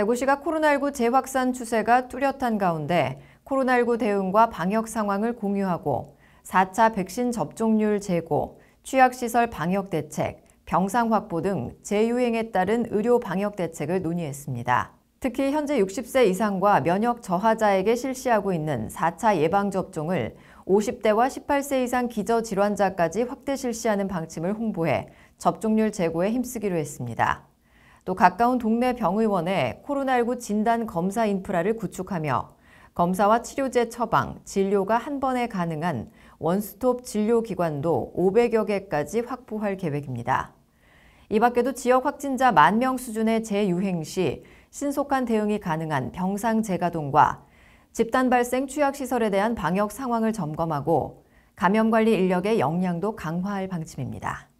대구시가 코로나19 재확산 추세가 뚜렷한 가운데 코로나19 대응과 방역 상황을 공유하고 4차 백신 접종률 제고, 취약시설 방역 대책, 병상 확보 등 재유행에 따른 의료 방역 대책을 논의했습니다. 특히 현재 60세 이상과 면역 저하자에게 실시하고 있는 4차 예방접종을 50대와 18세 이상 기저질환자까지 확대 실시하는 방침을 홍보해 접종률 제고에 힘쓰기로 했습니다. 또 가까운 동네 병의원에 코로나19 진단 검사 인프라를 구축하며 검사와 치료제 처방, 진료가 한 번에 가능한 원스톱 진료기관도 500여 개까지 확보할 계획입니다. 이 밖에도 지역 확진자 만 명 수준의 재유행 시 신속한 대응이 가능한 병상 재가동과 집단 발생 취약시설에 대한 방역 상황을 점검하고 감염관리 인력의 역량도 강화할 방침입니다.